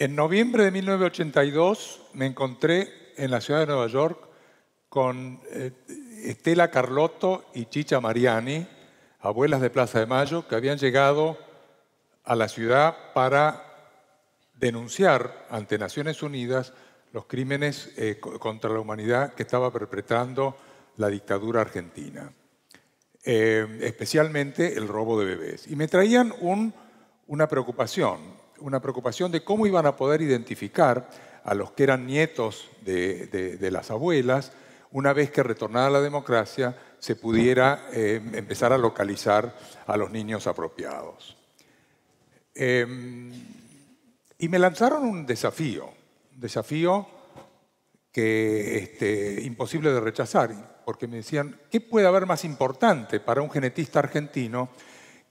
En noviembre de 1982 me encontré en la ciudad de Nueva York con eh, Estela Carlotto y Chicha Mariani, abuelas de Plaza de Mayo, que habían llegado a la ciudad para denunciar ante Naciones Unidas los crímenes eh, contra la humanidad que estaba perpetrando la dictadura argentina, eh, especialmente el robo de bebés. Y me traían una preocupación, una preocupación de cómo iban a poder identificar a los que eran nietos de las abuelas, una vez que retornada la democracia, se pudiera eh, empezar a localizar a los niños apropiados. Em, y me lanzaron un desafío, un desafío que este, imposible de rechazar, porque me decían, ¿qué puede haber más importante para un genetista argentino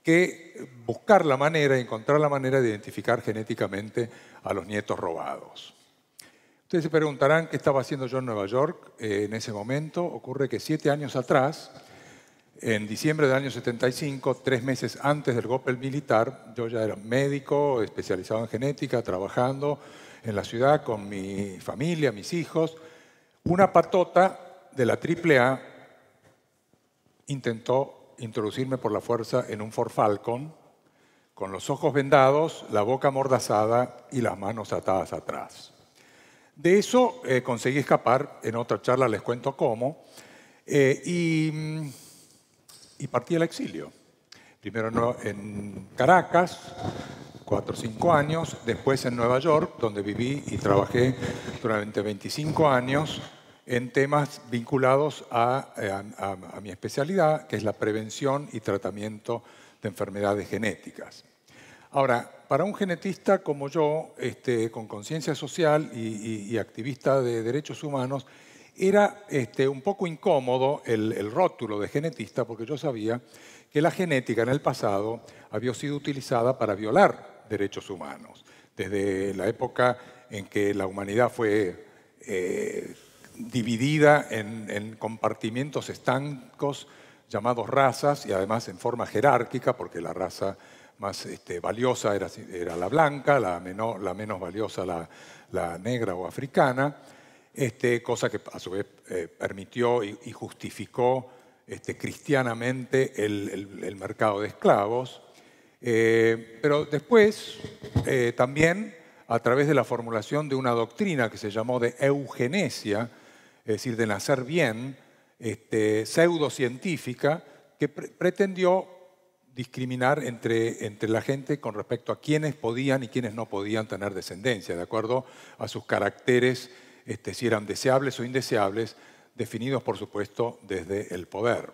que buscar la manera, encontrar la manera de identificar genéticamente a los nietos robados? Ustedes se preguntarán qué estaba haciendo yo en Nueva York eh, en ese momento. Ocurre que siete años atrás, en diciembre del año 75, tres meses antes del golpe militar, yo ya era médico, especializado en genética, trabajando en la ciudad con mi familia, mis hijos. Una patota de la AAA intentó introducirme por la fuerza en un Ford Falcon con los ojos vendados, la boca amordazada y las manos atadas atrás. De eso eh, conseguí escapar, en otra charla les cuento cómo, eh, mm, y, partí al exilio. Primero en Caracas, cuatro o cinco años, después en Nueva York, donde viví y trabajé durante 25 años en temas vinculados eh, a mi especialidad, que es la prevención y tratamiento de enfermedades genéticas. Ahora, para un genetista como yo, este, con conciencia social y, activista de derechos humanos, era este, un poco incómodo el, rótulo de genetista porque yo sabía que la genética en el pasado había sido utilizada para violar derechos humanos, desde la época en que la humanidad fue eh, dividida en, en compartimientos estancos llamados razas y además en forma jerárquica, porque la raza más este, valiosa era, era, la blanca, la, la menos valiosa la, negra o africana, este, cosa que a su vez eh, permitió y, justificó este, cristianamente el, mercado de esclavos. Eh, pero después eh, también a través de la formulación de una doctrina que se llamó de eugenesia, es decir, de nacer bien, este, pseudocientífica, que pretendió discriminar entre, entre la gente con respecto a quienes podían y quienes no podían tener descendencia, de acuerdo a sus caracteres, este, si eran deseables o indeseables, definidos por supuesto desde el poder.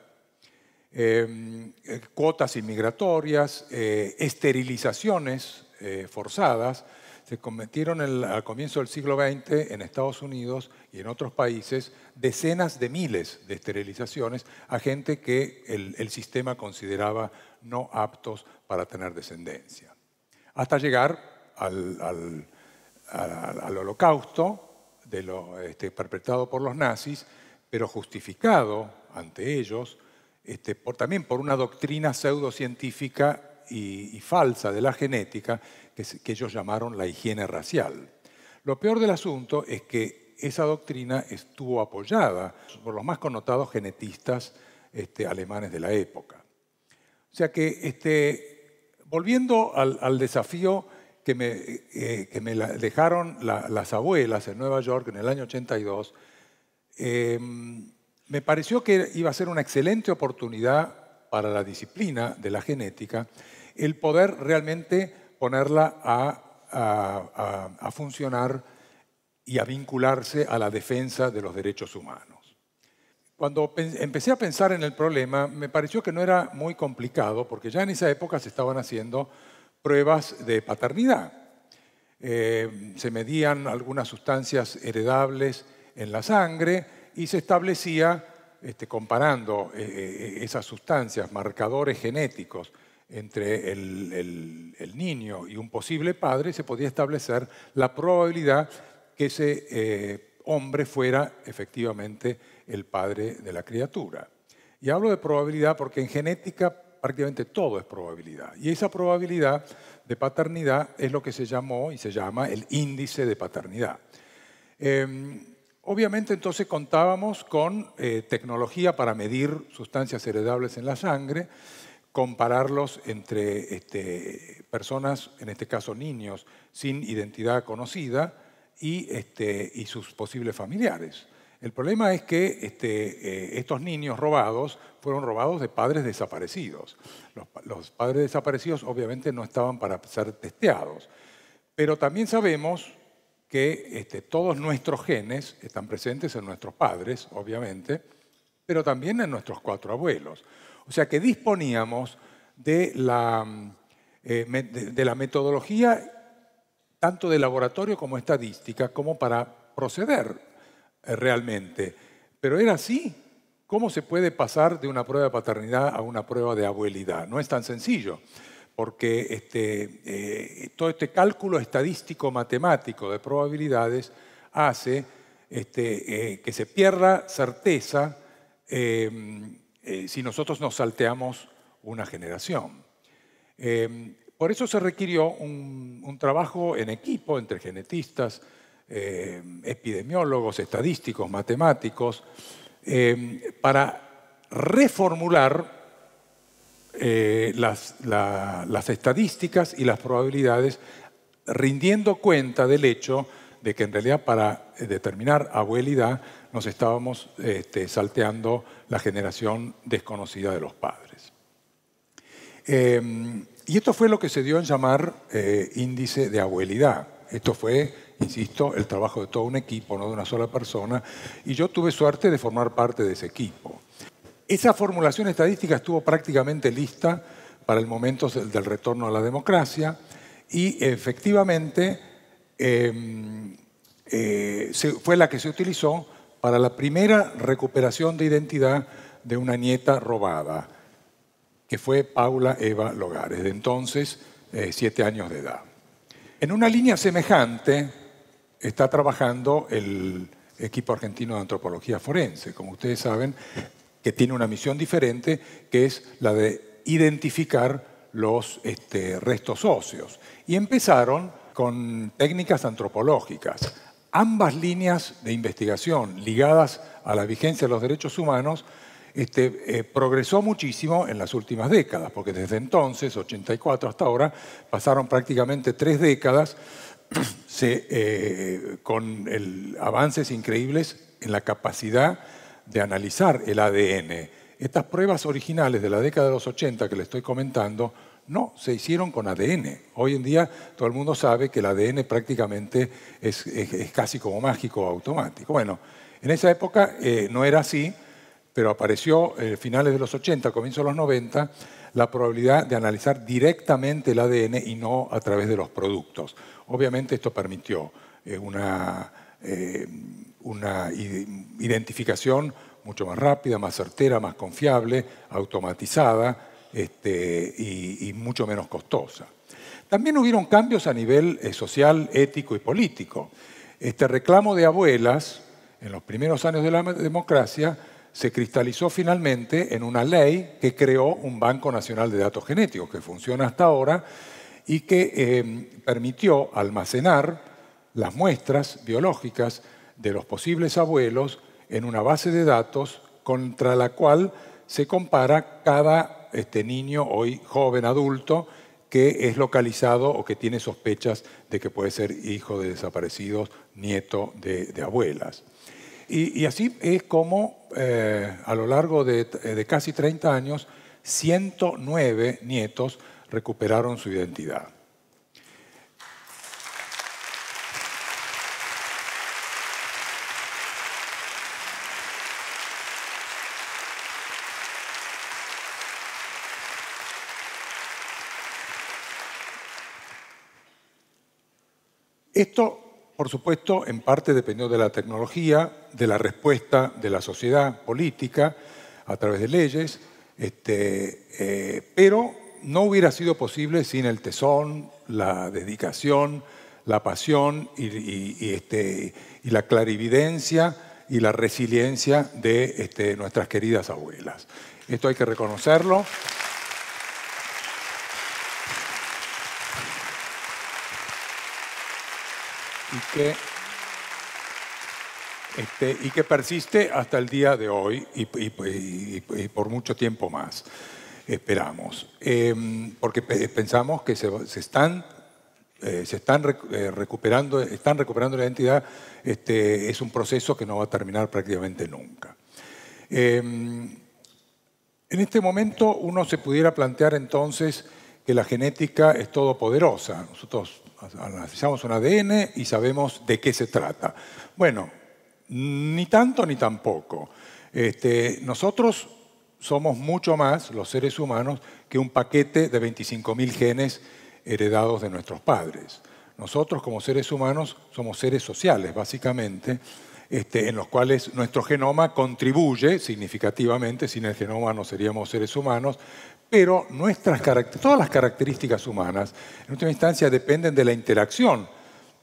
Eh, cuotas inmigratorias, eh, esterilizaciones eh, forzadas, se cometieron al comienzo del siglo XX en Estados Unidos y en otros países decenas de miles de esterilizaciones a gente que el, el sistema consideraba no aptos para tener descendencia. Hasta llegar al, holocausto de lo, este, perpetrado por los nazis, pero justificado ante ellos este, por, también por una doctrina pseudocientífica y, y falsa de la genética que, que ellos llamaron la higiene racial. Lo peor del asunto es que esa doctrina estuvo apoyada por los más connotados genetistas este, alemanes de la época. O sea que, este, volviendo al, desafío que me, eh, me dejaron las abuelas en Nueva York en el año 82, em, me pareció que iba a ser una excelente oportunidad para la disciplina de la genética el poder realmente ponerla a funcionar y a vincularse a la defensa de los derechos humanos. Cuando empecé a pensar en el problema, me pareció que no era muy complicado, porque ya en esa época se estaban haciendo pruebas de paternidad. Eh, se medían algunas sustancias heredables en la sangre y se establecía, este, comparando eh, eh, esas sustancias, marcadores genéticos entre el, niño y un posible padre, se podía establecer la probabilidad que se hombre fuera efectivamente el padre de la criatura. Y hablo de probabilidad porque en genética prácticamente todo es probabilidad. Y esa probabilidad de paternidad es lo que se llamó y se llama el índice de paternidad. Em, obviamente entonces contábamos con eh, tecnología para medir sustancias heredables en la sangre, compararlos entre este, personas, en este caso niños, sin identidad conocida, este, y, sus posibles familiares. El problema es que este, eh, estos niños robados fueron robados de padres desaparecidos. Los, padres desaparecidos obviamente no estaban para ser testeados. Pero también sabemos que este, todos nuestros genes están presentes en nuestros padres, obviamente, pero también en nuestros cuatro abuelos. O sea que disponíamos de la, mm, eh, de la metodología tanto de laboratorio como estadística, como para proceder eh, realmente. Pero era así. ¿Cómo se puede pasar de una prueba de paternidad a una prueba de abuelidad? No es tan sencillo, porque este, eh, todo este cálculo estadístico matemático de probabilidades hace este, eh, que se pierda certeza em, si nosotros nos salteamos una generación. Em, por eso se requirió un, trabajo en equipo entre genetistas, eh, epidemiólogos, estadísticos, matemáticos, eh, para reformular eh, las, estadísticas y las probabilidades, rindiendo cuenta del hecho de que en realidad para determinar abuelidad nos estábamos este, salteando la generación desconocida de los padres. Y esto fue lo que se dio en llamar eh, índice de abuelidad. Esto fue, insisto, el trabajo de todo un equipo, no de una sola persona, y yo tuve suerte de formar parte de ese equipo. Esa formulación estadística estuvo prácticamente lista para el momento del retorno a la democracia y efectivamente em, eh, fue la que se utilizó para la primera recuperación de identidad de una nieta robada que fue Paula Eva Logares, de entonces eh, siete años de edad. En una línea semejante está trabajando el equipo argentino de antropología forense, como ustedes saben, que tiene una misión diferente, que es la de identificar los este, restos óseos. Y empezaron con técnicas antropológicas. Ambas líneas de investigación ligadas a la vigencia de los derechos humanos este, eh, progresó muchísimo en las últimas décadas, porque desde entonces, 84 hasta ahora, pasaron prácticamente tres décadas eh, con el, avances increíbles en la capacidad de analizar el ADN. Estas pruebas originales de la década de los 80 que le estoy comentando no, se hicieron con ADN. Hoy en día todo el mundo sabe que el ADN prácticamente es, casi como mágico automático. Bueno, en esa época eh, no era así pero apareció a eh, finales de los 80, comienzos de los 90, la probabilidad de analizar directamente el ADN y no a través de los productos. Obviamente esto permitió eh, una, eh, una identificación mucho más rápida, más certera, más confiable, automatizada este, y, y, mucho menos costosa. También hubieron cambios a nivel social, ético y político. Este reclamo de abuelas en los primeros años de la democracia se cristalizó finalmente en una ley que creó un Banco Nacional de Datos Genéticos, que funciona hasta ahora y que em, permitió almacenar las muestras biológicas de los posibles abuelos en una base de datos contra la cual se compara cada este, niño, hoy joven, adulto, que es localizado o que tiene sospechas de que puede ser hijo de desaparecidos, nieto de abuelas. Y, así es como eh, a lo largo de, casi 30 años, 109 nietos recuperaron su identidad. Esto por supuesto, en parte dependió de la tecnología, de la respuesta de la sociedad política a través de leyes, este, eh, pero no hubiera sido posible sin el tesón, la dedicación, la pasión y, este, la clarividencia y la resiliencia de este, nuestras queridas abuelas. Esto hay que reconocerlo. y que, este, y que persiste hasta el día de hoy y, por mucho tiempo más, esperamos. Em, porque pensamos que se, están se están eh, eh, recuperando, están recuperando la identidad, este, es un proceso que no va a terminar prácticamente nunca. Em, en este momento uno se pudiera plantear entonces que la genética es todopoderosa. Nosotros analizamos un ADN y sabemos de qué se trata. Bueno, ni tanto ni tampoco. Este, nosotros somos mucho más, los seres humanos, que un paquete de 25.000 genes heredados de nuestros padres. Nosotros como seres humanos somos seres sociales, básicamente, este, en los cuales nuestro genoma contribuye significativamente, sin el genoma no seríamos seres humanos, pero nuestras todas las características humanas, en última instancia, dependen de la interacción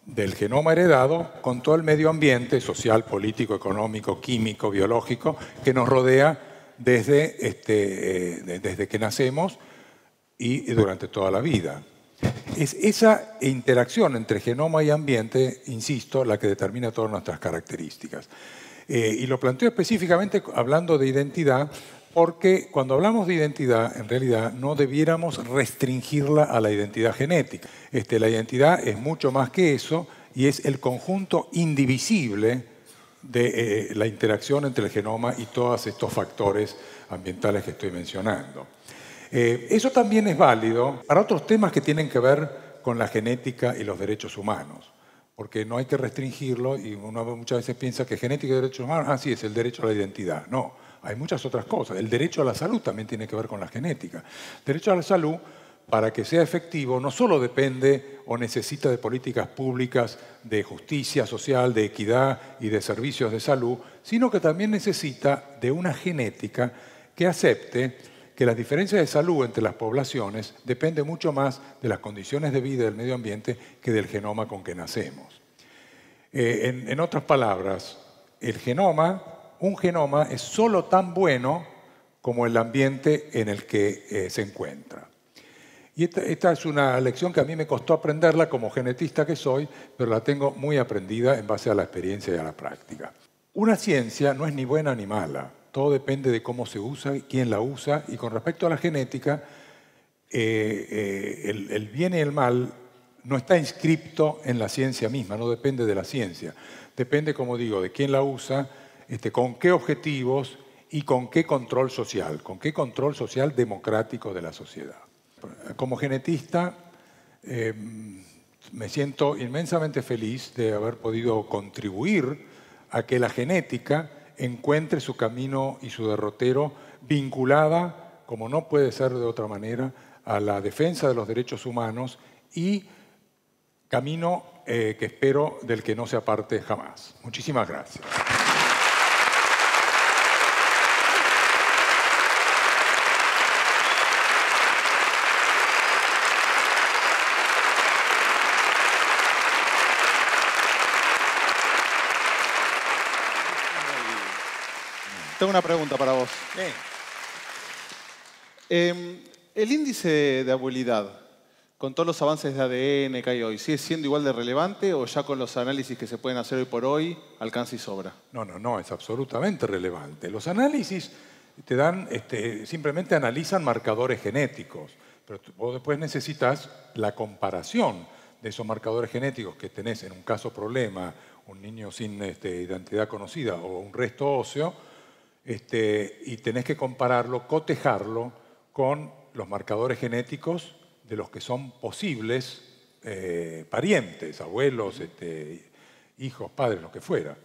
del genoma heredado con todo el medio ambiente social, político, económico, químico, biológico, que nos rodea desde, este, eh, desde que nacemos y, durante toda la vida. Es esa interacción entre genoma y ambiente, insisto, la que determina todas nuestras características. Eh, y lo planteo específicamente hablando de identidad, porque cuando hablamos de identidad, en realidad no debiéramos restringirla a la identidad genética. Este, la identidad es mucho más que eso y es el conjunto indivisible de eh, la interacción entre el genoma y todos estos factores ambientales que estoy mencionando. Eh, eso también es válido para otros temas que tienen que ver con la genética y los derechos humanos, porque no hay que restringirlo y uno muchas veces piensa que genética y derechos humanos, ah, sí, es el derecho a la identidad. No, hay muchas otras cosas. El derecho a la salud también tiene que ver con la genética. El derecho a la salud, para que sea efectivo, no solo depende o necesita de políticas públicas de justicia social, de equidad y de servicios de salud, sino que también necesita de una genética que acepte que las diferencias de salud entre las poblaciones depende mucho más de las condiciones de vida del medio ambiente que del genoma con que nacemos. Eh, en, en otras palabras, el genoma un genoma es solo tan bueno como el ambiente en el que eh, se encuentra. Y esta, es una lección que a mí me costó aprenderla como genetista que soy, pero la tengo muy aprendida en base a la experiencia y a la práctica. Una ciencia no es ni buena ni mala, todo depende de cómo se usa, quién la usa, y con respecto a la genética, eh, eh, el, el bien y el mal no está inscripto en la ciencia misma, no depende de la ciencia, depende, como digo, de quién la usa, este, con qué objetivos y con qué control social, con qué control social democrático de la sociedad. Como genetista, em, me siento inmensamente feliz de haber podido contribuir a que la genética encuentre su camino y su derrotero vinculada, como no puede ser de otra manera, a la defensa de los derechos humanos y camino eh, que espero del que no se aparte jamás. Muchísimas gracias. Tengo una pregunta para vos. Em, el índice de abuelidad, con todos los avances de ADN que hay hoy, ¿sigue siendo igual de relevante o ya con los análisis que se pueden hacer hoy por hoy alcanza y sobra? No, no, no, es absolutamente relevante. Los análisis te dan, este, simplemente analizan marcadores genéticos, pero vos después necesitas la comparación de esos marcadores genéticos que tenés en un caso problema, un niño sin este, identidad conocida o un resto óseo, este, y tenés que compararlo, cotejarlo con los marcadores genéticos de los que son posibles eh, parientes, abuelos, este, hijos, padres, lo que fuera.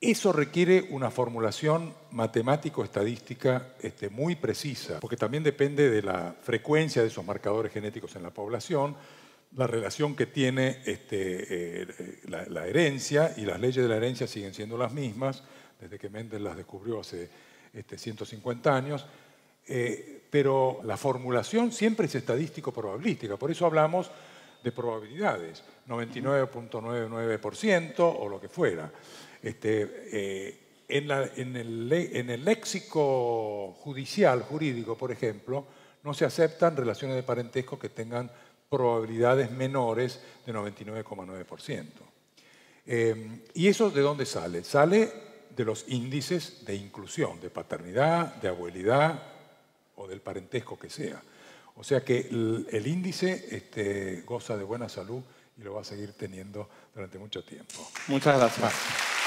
Eso requiere una formulación matemático-estadística este, muy precisa, porque también depende de la frecuencia de esos marcadores genéticos en la población, la relación que tiene eh, la herencia, y las leyes de la herencia siguen siendo las mismas, desde que Mendel las descubrió hace 150 este, años, eh, pero la formulación siempre es estadístico-probabilística, por eso hablamos de probabilidades, 99.99% o lo que fuera. Este, eh, en, el, léxico judicial, jurídico, por ejemplo, no se aceptan relaciones de parentesco que tengan probabilidades menores de 99,9%. Eh, ¿Y eso de dónde sale? Sale de los índices de inclusión, de paternidad, de abuelidad o del parentesco que sea. O sea que el, índice este, goza de buena salud y lo va a seguir teniendo durante mucho tiempo. Muchas gracias.